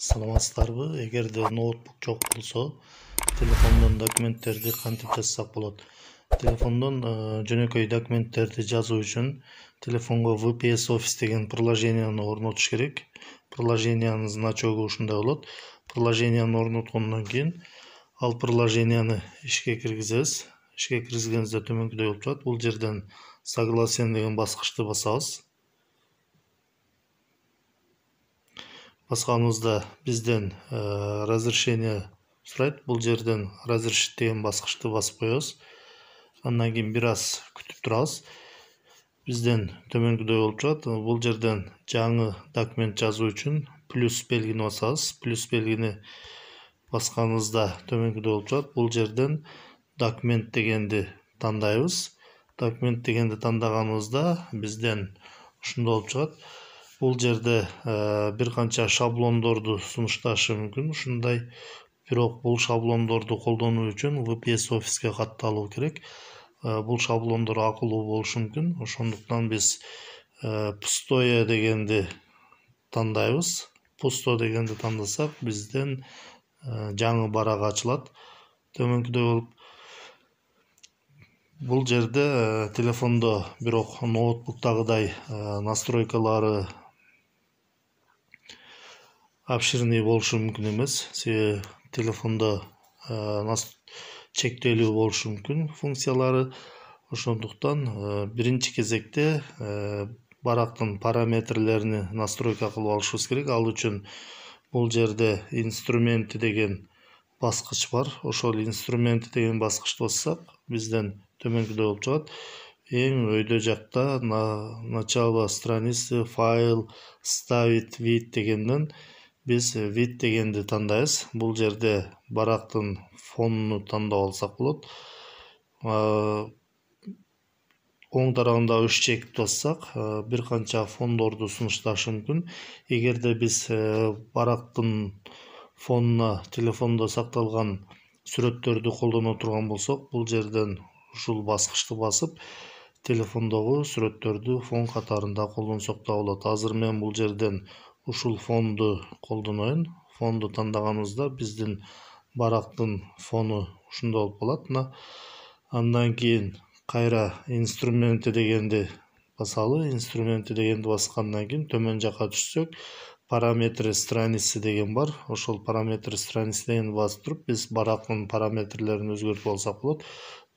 саламатсыздарбы эгерде ноутбук жок болсо телефондон документтерди кантип жазсак болот телефондон э, жөнөкөй документтерди жазуу үчүн телефонго vps офис деген приложенияны орнотуш керек приложениянын значогу ушундай болот приложенияны орноткондон кийин ал приложенияны ишке киргизебиз ишке киргизгенибизде төмөнкүдөй болуп турат бул жерден согласен деген баскычты басабыз басканыбызда бизден э, разрешение сурайт бул жерден разрешить деген баскычты басып коебуз андан кийин бир аз күтүп турабыз бизден төмөнкүдөй болуп турат э, бул жерден жаңы документ жазуу үчүн плюс белгини басабыз плюс белгини басканыбызда төмөнкүдөй болуп турат бул жерден документ дегенди тандайбыз документ дегенди тандаганыбызда бизден ушундай болуп чыгат Бұл жерде э, бир канча шаблондорду сунушташы мүмкүн ушундай бирок бұл шаблондорду колдонуу үчүн vps офиске катталуу керек э, Бұл шаблондор акылуу болушу мүмкүн ошондуктан биз э, пустое дегенди тандайбыз пусто дегенди тандасак бизден жаңы барак ачылат төмөнкүдөй болуп бул жерде телефондо бирок ноутбуктагыдай настройкалары обширный болушу мүмкүн эмес себеби телефондо чектелүү болушу мүмкін функциялары ошондуктан биринчи кезекте барактын параметрлерин настройка кылып алышыбыз керек ал үчүн бул жерде инструменты деген баскыч бар ошол инструменты деген баскычты бассак бизден төмөнкүдөй болуп чыгат эң өйдө жакта на, начало страницы файл ставит вид дегенден біз вид дегенді таңдайыз бұл жерде барақтың фонын таңдау алсақ болады ә, оң тарағында үш чекті фонды ә, бир канча фондорду сунушташы егер де біз ә, барактын фонуна телефонда сақталған сүрөттөрдү колдоно турган болсақ бұл жерден ушул басқышты басып телефондогу сүрөттөрдү фон қатарында колдонсок да болот азыр мен жерден ушул фонду колдоноюн фонду тандаганыбызда биздин барактын фону ушундай болуп калат мына андан кийин кайра инструменті дегенди басалы Инструменті дегенди баскандан кийин төмөн жақа түшсөк параметры страницы деген бар ошол параметры страницы дегенди басып туруп биз барактын параметрлерин өзгөртүп алсак болот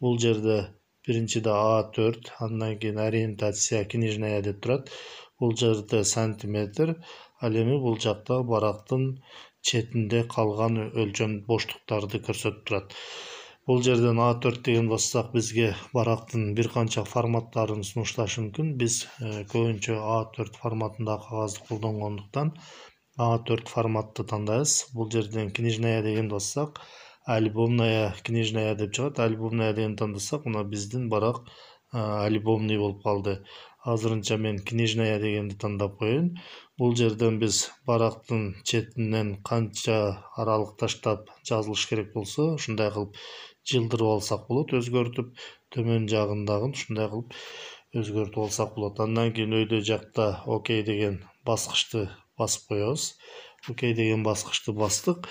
бул жерде биринчиде а төрт андан кийин ориентация книжная деп турат бул жерде сантиметр әлемі бұл жақта барақтың шетінде қалған өлчөм боштуктарды көрсетіп тұрады бұл жерден а4 деген бизге бізге барақтың канча форматтарын сунушташы мүмкін біз көбінше а4 форматындағы кагазды колдонгондуктан а4 форматты тандайбыз бұл жерден книжная деген бассақ альбомная книжная деп шығады альбомная деген таңдасақ мына биздин барак альбомный болуп калды азырынча мен книжная дегенди тандап коеюн бул жерден биз барактын четинен канча аралык таштап жазылыш керек болсо ушундай кылып жылдырып алсак болот өзгөртүп төмөн жагындагын ушундай кылып өзгөртүп алсак болот андан кийин өйдө жакта окей деген баскычты басып коебуз окей деген баскычты бастык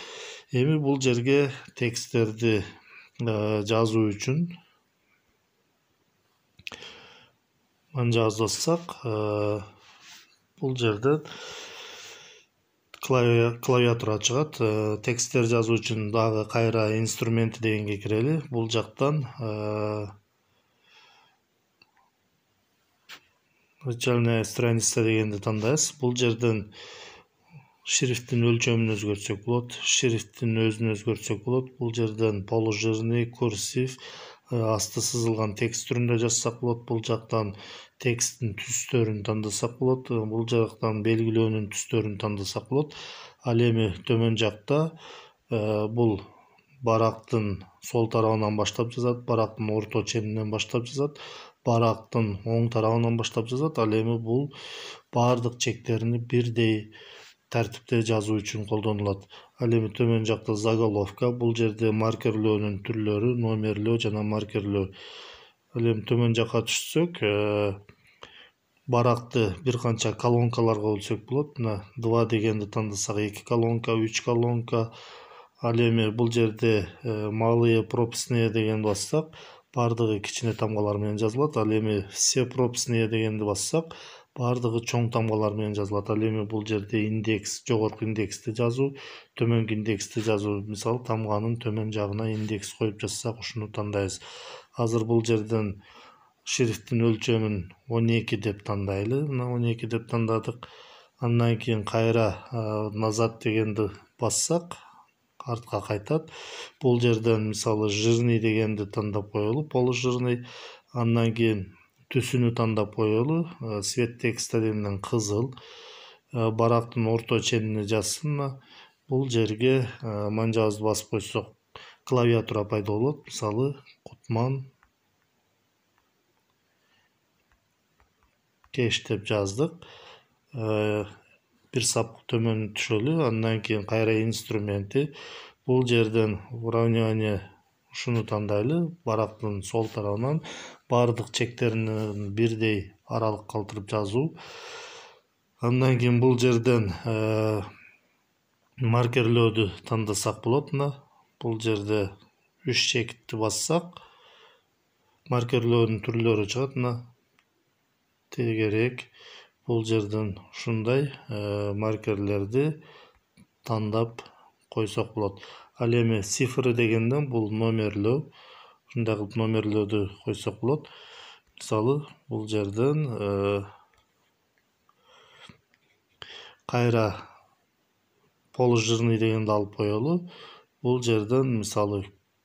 эми бул жерге тексттерди э, жазуу үчүн мына жаздасақ бұл жерде клавиатура шығады тексттер жазу үшін дағы қайра инструменті дегенге кірелі бұл жақтан начальная страница дегенді таңдайсыз бұл жерден шрифттің өлшемін өзгертсек болады шрифттің өзін өзгертсек болады бұл жерден полужирный курсив асты сызылған текст түрінде жазсақ болады бұл жақтан тексттин түстөрүн тандасак болот бул жактан белгилөөнүн түстөрүн тандасак болот ал эми төмөн жакта э, бул барактын сол тарабынан баштап жазат барактын орто ченинен баштап жазат барактын оң тарабынан баштап жазат ал эми бул баардык чектерини бирдей тартипте жазуу үчүн колдонулат ал эми төмөн жакта заголовка бул жерде маркерлөөнүн түрлөрү номерлөө жана маркерлөө Әлем төмен жаққа түссек э, барақты бир канча колонкаларга бөлсөк болот мына два дегенди тандасак эки колонка үч колонка ал эми бул жерде э, малые прописные дегенди бассак баардыгы кичине тамгалар менен жазылат ал эми все прописные дегенди бассак баардыгы чоң тамгалар менен жазылат ал эми бул жерде индекс жогорку индексти жазуу төмөнкү индексти жазуу мисалы тамганын төмөн жагына индекс коюп жазсак ушуну тандайбыз азыр бул жерден шрифттин өлчөмүн он эки деп тандайлы мына он эки деп тандадык андан кийин кайра назад дегенди бассак артка кайтат бул жерден мисалы жирный дегенди тандап коелу полужирный андан кийин түсіні таңдап қойлы текста стаденнің қызыл барақтың орта ченине жазсын бұл жерге манжабызды басып қойсақ клавиатура пайда болады мысалы құтман кеш деп жаздық бір сап төмен түшөлү андан кейін қайра инструменті бұл жерден уравнивание ушуну тандайлы барактын сол тарабынан баардык чектерин бирдей аралык калтырып жазу. андан кийин бул жерден маркерлөөдү тандасак болот мына бул жерде үч чекті бассак маркерлөөнүн түрлөрү чыгат мына тегерек бул жерден ушундай маркерлерди тандап койсок болот ал эми цифры дегенде бұл номерлеу кылып номерлеуді қойсақ болады мысалы бұл жерден э, қайра полужирный дегенді алып қоялы бұл жерден мысалы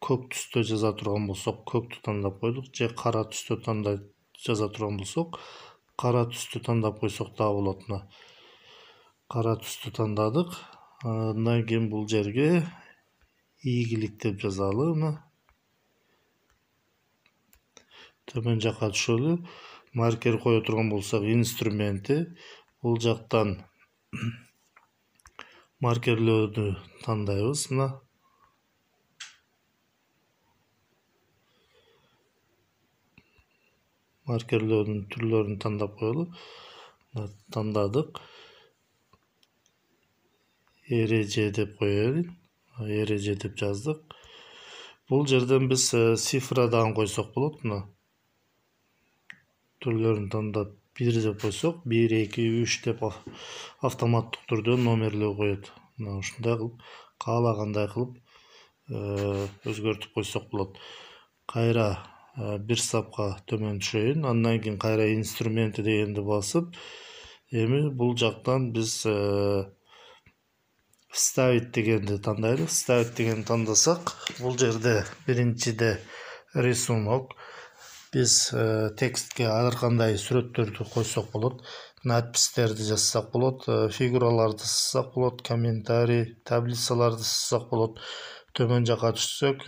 көк түсті жаза тұрған болсақ көкті таңдап қойдық же қара түсті таңдай жаза тұрған болсақ қара түсті таңдап қойсақ да болатыны қара түсті таңдадық э, одан бұл жерге ийгилик деп жазалы мына төмен жаққа түшөлү маркер қоя отырған болсақ инструменті бұл жақтан маркерлеуді тандайбыз мына маркерлеудің түрлерін таңдап қоялы мына таңдадық ереже деп қояйын эреже деп жаздык бул жерден биз э, цифра дагы койсок болот мына түрлөрүн тандап бир деп койсок бир эки үч деп автоматтык түрдө номерле коет мына ушундай кылып каалагандай кылып э, өзгөртүп койсок болот кайра э, бир сапка төмөн түшөйүн андан кийин кайра инструменты дегенди басып эми бул жактан биз вставить дегенді таңдайды вставить дегенді таңдасақ бұл жерде біріншіде рисунок біз ә, текстке әрқандай суреттерді қойсақ болады надписьтерді жазсақ болады фигураларды сызсақ болады комментарий таблицаларды сызсақ болады төмен жаққа түссек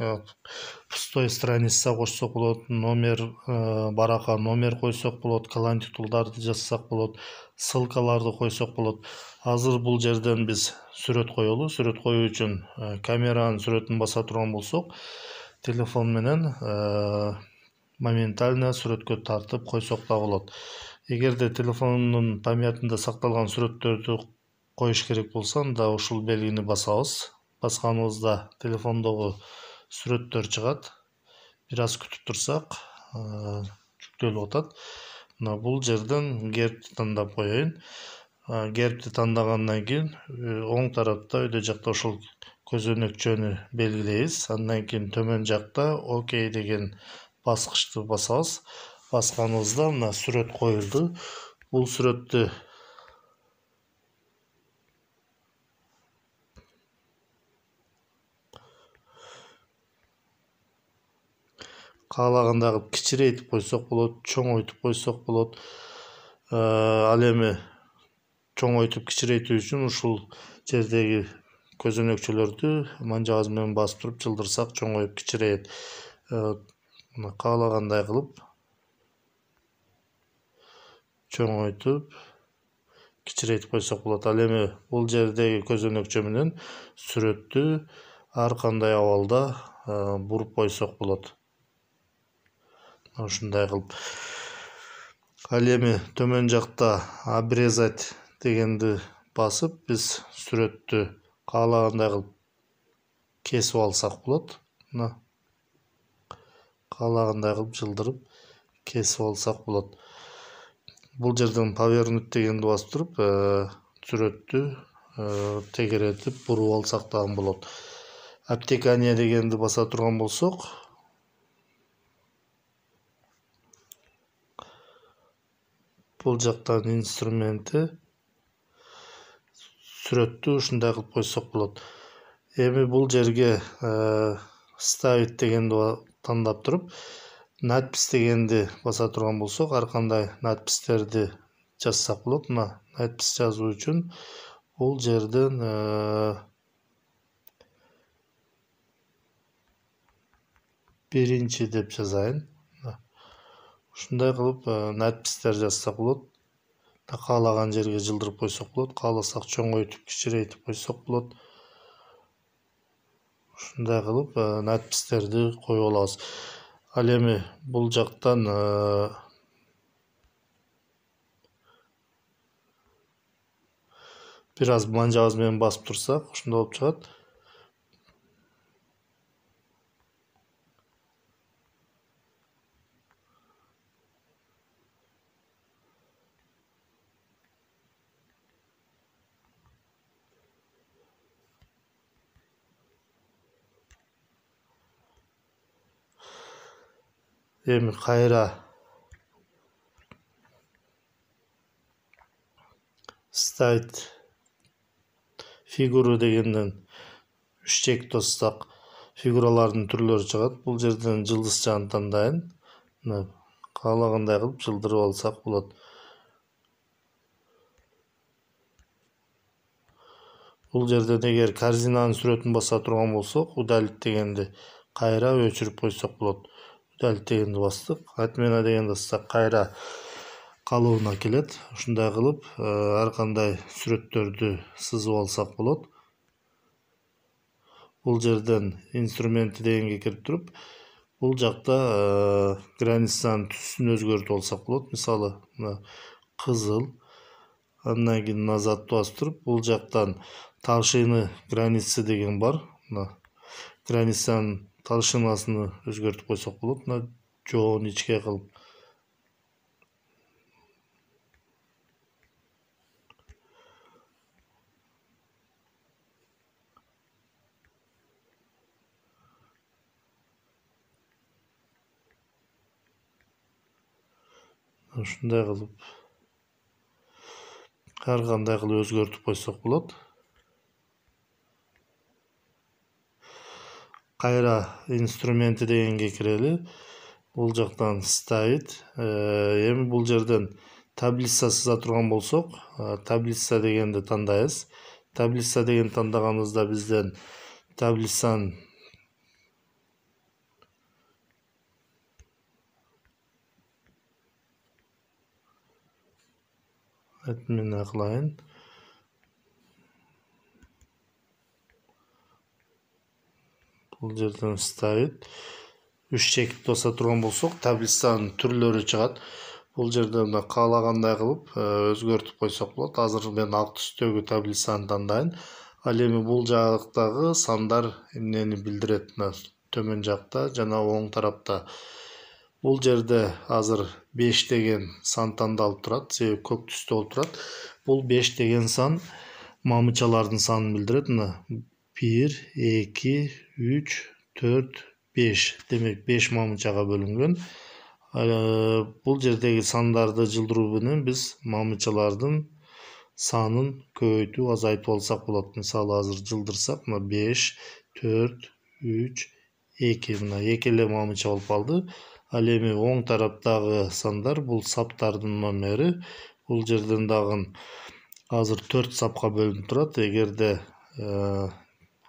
пустой страница кошсок болот номер э, барака номер койсок болот калан титулдарды жазсак болот ссылкаларды койсок болот азыр бул жерден биз сүрөт коелу сүрөт коюу үчүн э, камеранын сүрөтүн баса турган болсок телефон менен э, моментально сүрөткө тартып койсок да болот эгерде телефондун памятында сакталган сүрөттөрдү коюш керек болсо анда ушул белгини басабыз басканыбызда телефондогу сүрөттөр шығады біраз күтіп тұрсақ ә, э, жүктөлүп атат мына бұл жерден гербті таңдап қояйын ә, э, гербті таңдағаннан кейін э, оң тарапта өйдө жакта ошол көзөнөкчөнү белгилейбиз андан кийин төмөн жакта окей деген баскычты басабыз басқаныңызда мына сүрөт коюлду бул сүрөттү каалагандай кылып кичирейтип койсок болот чоңойтуп койсок болот э, ал эми чоңойтуп кичирейтүү үчүн ушул жердеги көзөнөкчөлөрдү манжабыз менен басып туруп жылдырсак чоңоюп кичирейет э, каалагандай кылып чоңойтуп кичирейтип койсок болот ал эми бул жердеги көзөнөкчө менен сүрөттү ар кандай абалда э, буруп койсок болот ушундай қылып ал эми төмөн обрезать дегенді басып біз сүрөттү каалагандай қылып кесіп алсақ болады. мына каалагандай қылып жылдырып кесіп алсақ болады. Бұл жерден повернуть дегенді басып туруп э, сүрөттү э, тегеретип буруп алсак дагы болот аптекания дегенді баса тұрған болсақ, бұл жақтан инструменті сүретті ушундай кылып қойсақ болот Емі бұл жерге э, ставит дегенді тандап тұрып, надпис дегенді баса тұрған болсақ ар надпистерді жазсақ жазсак болот мына надпись жазуу үчүн бул жерден э, биринчи деп жазайын ушундай кылып э, надписьтер жазсак болот каалаган жерге жылдырып койсок болот кааласак чоңойтуп кичирейтип койсок болот ушундай кылып э, надписьтерди коюп алабыз ал эми бул жактан э, бир аз манжабыз менен басып турсак ушундай болуп чыгат эми кайра стайт фигуры дегенден үч чек тассак фигуралардын түрлөрү чыгат бул жерден жылдыз жагын тандайын мына каалагандай кылып жылдырып алсак болот бул жерден эгер корзинанын сүрөтүн баса турган болсок удалить дегенди кайра өчүрүп койсок болот дәл тегін бастық отмена дегенде қайра қалуына келеді ушундай кылып э, әрқандай сүрөттөрдү сызып алсақ болот бұл жерден инструменті дегенге кирип туруп бұл жақта ә, э, границаның түсін өзгерді алсақ болады мысалы мына қызыл андан кейін мына затты бұл жақтан талшины границы деген бар мына границаның толщинасын өзгөртүп койсок болот мына жоон ичке кылып ушундай кылып ар кандай кылып өзгөртүп койсок болот қайра инструменті дегенге кіреді бұл жақтан ставит эми бул жерден таблица сыза турган болсок таблица дегенди тандайбыз таблица дегенди тандаганыбызда бизден таблицанын кылайын бұл жерден ставит үш шекіп тоса тұрған болсақ таблицаның түрлері шығады бұл жерде мына қалағандай қылып өзгертіп қойсақ болады қазір мен ақ түстегі таблицаны таңдайын ал эми бұл жақтағы сандар эмнени білдіреді мына төмен жақта жана оң тарапта бұл жерде азыр 5 деген сан таңдалып тұрады себебі көк түсті болып тұрады бұл 5 деген сан мамычалардың санын білдіреді мына 1, 2, 3, 4, 5. Демек 5 мамычаға бөлінген. Бұл жердегі сандарды жылдыру менен біз мамычалардың санын көйті, азайты олсақ болады, Мысалы азыр жылдырсақ, мына 4, 3, 2. Екелі мына эле мамыча болуп калды ал оң тараптағы сандар бұл саптардың номери бұл жерден дагы азыр сапқа сапка тұрады. Егер де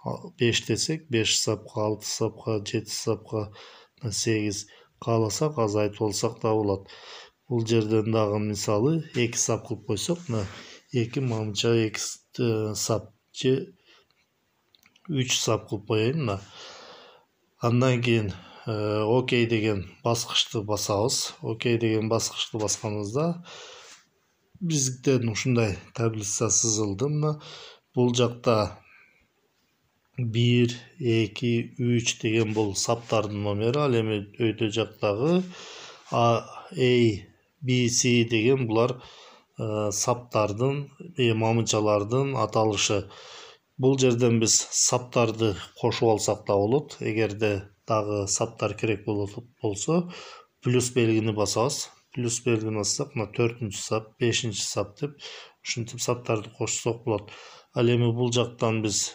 5 десек 5 сапқа 6 сапқа 7 сапқа 8 қаласақ азайтып олсақ та болады бұл жерден дағы мысалы 2 сап қылып қойсақ мына 2 мамынша 2 сап 3 сап қылып қояйын мына андан кейін э, окей деген басқышты басамыз окей деген басқышты басқанымызда бізден ұшындай таблица сызылды мына бұл жақта 1 2 3 деген бұл саптардың номері ал эми өйдө жактагы а a e, b c деген бұлар ә, саптардың мамынчалардың аталышы бұл жерден біз саптарды қошу алсақ та болот эгерде дагы саптар керек болсо плюс белгіні басабыз плюс белгіні бассақ мына төртүнчү сап бешинчи сап деп ушинтип саптарды қошу болот ал эми бул жактан биз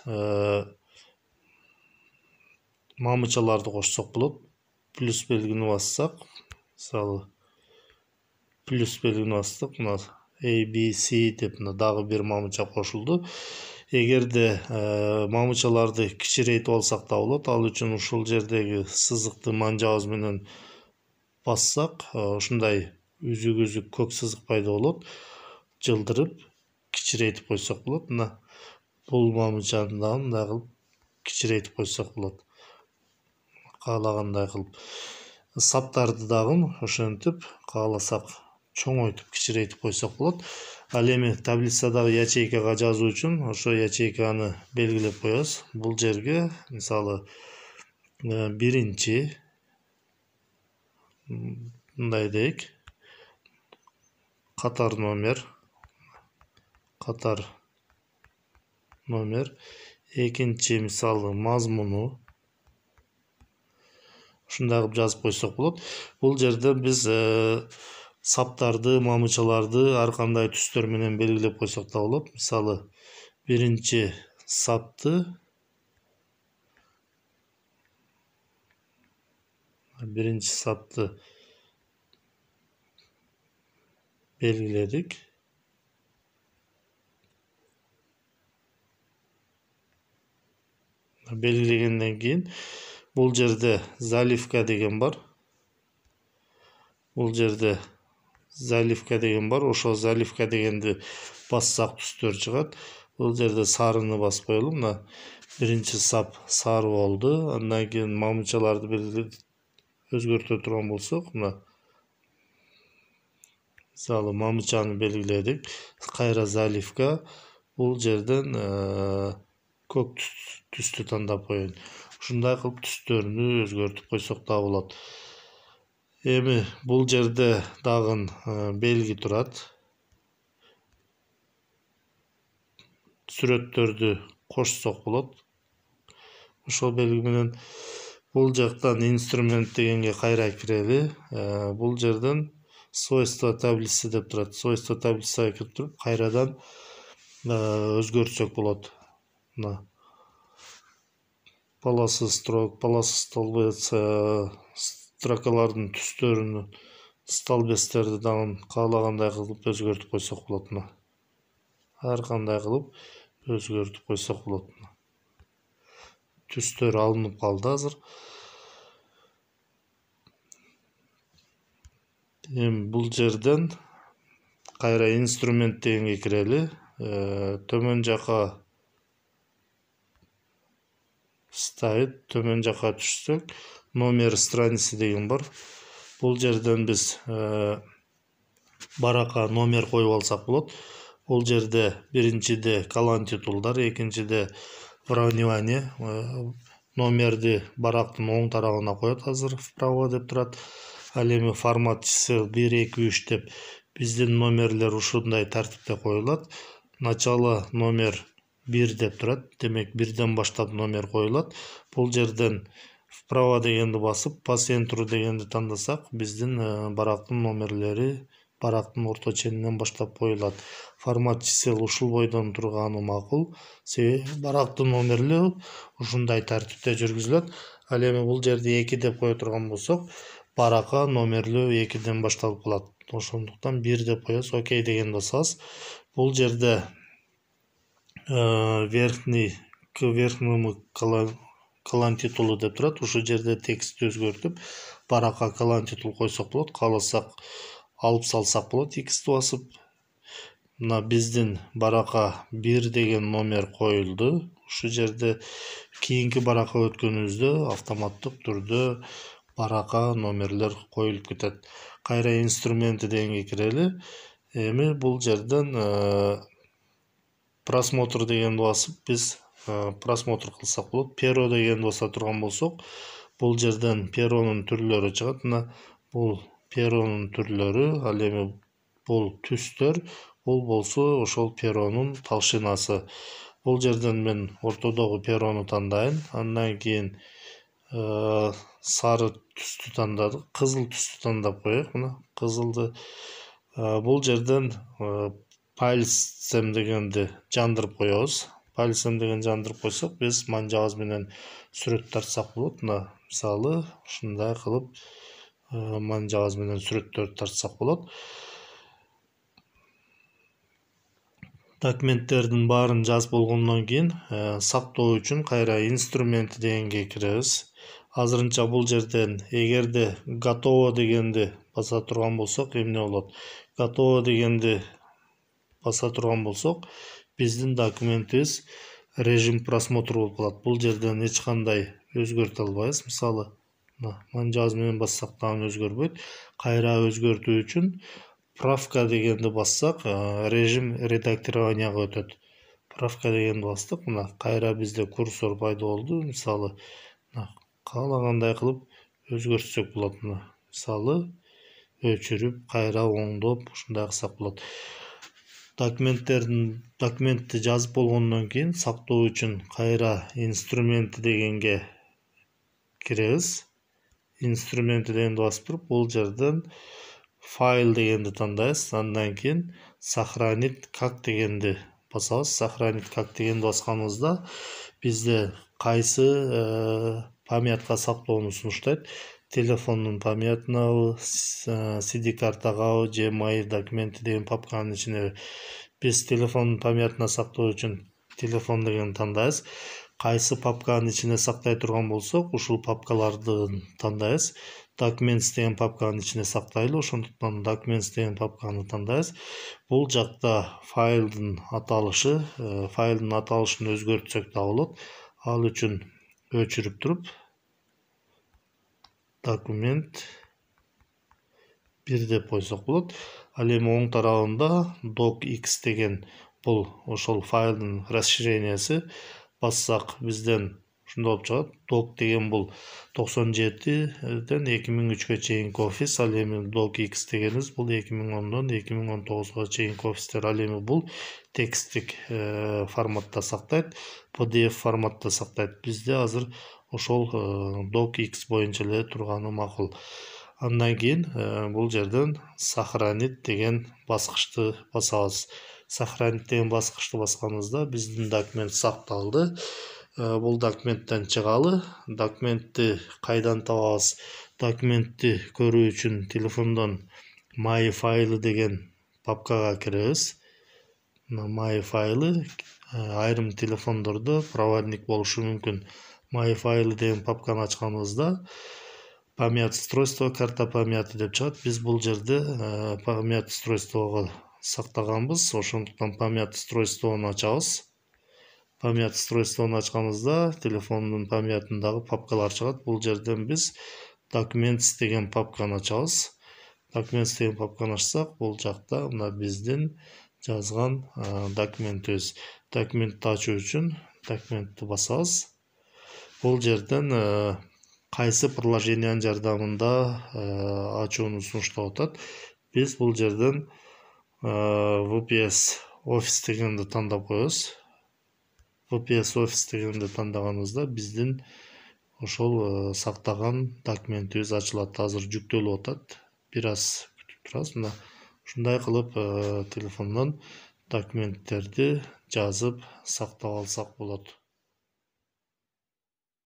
мамычаларды қоссақ болады плюс белгіні бассақ мысалы плюс белгіні бастық мына abc деп мына дағы бер мамыча қосылды егер де ә, мамычаларды кішірейтіп алсақ та болады ал үшін ушул жердегі сызықты манжабыз менен бассақ ушундай ә, үзік үзік көк сызық пайда болады жылдырып кичирейтип койсок болот мына бул мамычаны дагы мындай кичирейтип койсок болот қалағандай қылып саптарды дағым ошентип қаласақ чоңойтуп кичирейтип койсок болот ал эми таблицадагы ячейкага жазуу үчүн ошо ячейканы белгилеп коебуз бул жерге мисалы биринчи мындай дейик катар номер қатар номер экинчи мисалы мазмуну ұшындай қылып жазып қойсақ болады бұл жерде біз ә, саптарды мамычаларды арқандай менен белгілеп қойсақ та болады мысалы бірінші сапты бірінші сапты белгіледік, Belirlegenden кейін, бұл жерде заливка деген бар бұл жерде заливка деген бар ошо заливка дегенді бассақ түстер шығады бұл жерде сарыны басып қоялы мына бірінші сап сары болды андан кейін мамычаларды бір өзгерте тұрған болсақ мына мысалы мамычаны белгіледік қайра заливка бұл жерден э, көк түсті таңдап ушундай кылып түстөрүнү өзгөртүп койсок да болот эми бул жерде дагы э, белги турат сүрөттөрдү кошсок болот ошол белги менен бул жактан инструмент дегенге кайра кирели э, бул жерден свойство таблицы деп турат свойство таблицага кирип туруп кайрадан э, өзгөртсөк болот мына полосы полосы столбец строкалардын түстөрүн столбецтерди дагы каалагандай кылып өзгөртүп койсок болот мына ар кандай кылып өзгөртүп койсок болот мына түстөр алынып калды азыр эми бул жерден кайра инструмент дегенге кирели э, төмөн жака стайт төмен жаққа түстік номер страницы деген бар бұл жерден біз ә, бараққа номер қойып алсақ болады ол жерде біріншіде қалан титулдар екіншіде вравнивание ә, э, номерді барақтың оң тарауына қояды қазір вправо деп тұрады ал эми формат бир эки үч деп биздин номерлер ушундай тартипте коюлат начало номер бир деп турат демек бирден баштап номер коюлат бул жерден вправо дегенди басып по центру дегенди тандасак биздин э, барактын номерлери барактын орто ченинен баштап коюлат формат чисел ушул бойдон турганы макул себеби барактын номерлери ушундай тартипте жүргүзүлөт ал эми бул жерде эки деп кое турган болсок баракка номерлөө экиден башталып калат ошондуктан бир деп коебуз окей дегенди басабыз бул жерде Э, верхний к верхнему калан титулы деп тұрады ошол жерде текст өзгөртүп баракка калан титул қойсақ болот қаласақ, алып салсақ болот текст басып мына біздің бараққа бир деген номер қойылды, ушул жерде кейінгі бараққа өткөнүбүздө автоматтық түрдө бараққа номерлер қойылып кетеді Қайра инструменты дегенге кирели эми бул жерден э, просмотр деген басып біз просмотр қылсақ болады перо деген баса тұрған болсақ бұл жерден пероның түрлері шығады мына бұл пероның түрлері ал эми бұл түстер бұл болса ошол пероның талшынасы бұл жерден мен ортодогу перону тандайын андан кейін ә, сары түсті таңдадық қызыл түсті таңдап қояйық мына қызылды ә, бұл жерден пальцем дегенди жандырып коебуз пальцем деген жандырып койсок биз манжабыз менен сүрөт тартсак болот мына мисалы ушундай кылып манжабыз менен сүрөттөрдү тартсак болот документтердин баарын жазып болгондон кийин сактоо үчүн кайра инструмент дегенге киребиз азырынча бул жерден эгерде готово дегенди баса турган болсок эмне болот готово дегенди баса тұрған болсақ біздің документіміз режим просмотр болып қалады бұл жерден ешқандай өзгерте албайбыз мысалы мына мына жазумен бассақ тағы өзгермейді қайра өзгерту үшін правка дегенді бассақ режим редактированияға өтеді правка дегенді бастық мына қайра бізде курсор пайда болды мысалы мына қалағандай қылып өзгертсек болады мына мысалы өшіріп қайра оңдоп ушундай кылсак болот документтердің документті жазып болғаннан кейін сақтау үшін қайра инструменті дегенге кіреміз Инструменті дегенди басып туруп бул жерден файл дегенди таңдайсыз андан кейін сохранить как дегенді басамыз сохранить как дегенди басканыбызда бизде кайсы э, памятка сактоону сунуштайт телефоннун памятынабы cd э, картагабы же маир документи деген папканын ішіне биз телефондун памятына сактоо үчүн телефон дегенди тандайбыз кайсы папканын ичине сактай турган болсок ушул папкаларды тандайбыз documents деген папканын ичине сактайлы ошондуктан documents деген папканы тандайбыз бул жакта файлдын аталышы э, файлдын аталышын өзгөртсөк да болот ал үчүн өчүрүп туруп документ бір деп қойсақ болады эми оң тарауында docx деген бұл ошол файлдын расширениясы бассақ бизден ушундай болуп чыгат док деген бул токсон жетиден эки миң үчкө чейинки офис ал эми док икс дегенибиз бул эки миң ондон эки миң он тогузга чейинки офистер ал эми бул тексттик форматта сактайт pdf форматта сактайт бизде азыр ошол док икс боюнча эле турганы макул андан кийин бул жерден сохранить деген баскычты басабыз сохранить деген баскычты басканыбызда биздин документ сакталды Э, бұл документтен шығалы документті қайдан табасыз документті көру үшін телефондан май файлы деген папкаға мына Май файлы айрым телефондордо проводник болушу мүмкін. Май файлы деген папканы ачканыбызда память устройство карта памяти деп чыгат биз бул жерде э, память устройствого сактаганбыз ошондуктан память устройствону ачабыз памят устройствоны ачқаныңызда телефонның памятындағы папкалар шығады бұл жерден біз документс деген папканы ачабыз документс деген папканы ашсақ бұл жақта мына біздің жазған ә, документ өз үчүн ашу үшін документті бұл жерден ә, қайсы приложениянын жардамында ә, сунуштап атат біз бұл жерден ә, VPS офис дегенді таңдап коебуз ops офис дегенді таңдағанымызда біздің ошол э, сактаган документибиз ачылат азыр жүктөлүп атат бир аз күтүп турабыз мына ушундай кылып э, телефондон документтерди жазып сактап алсак болот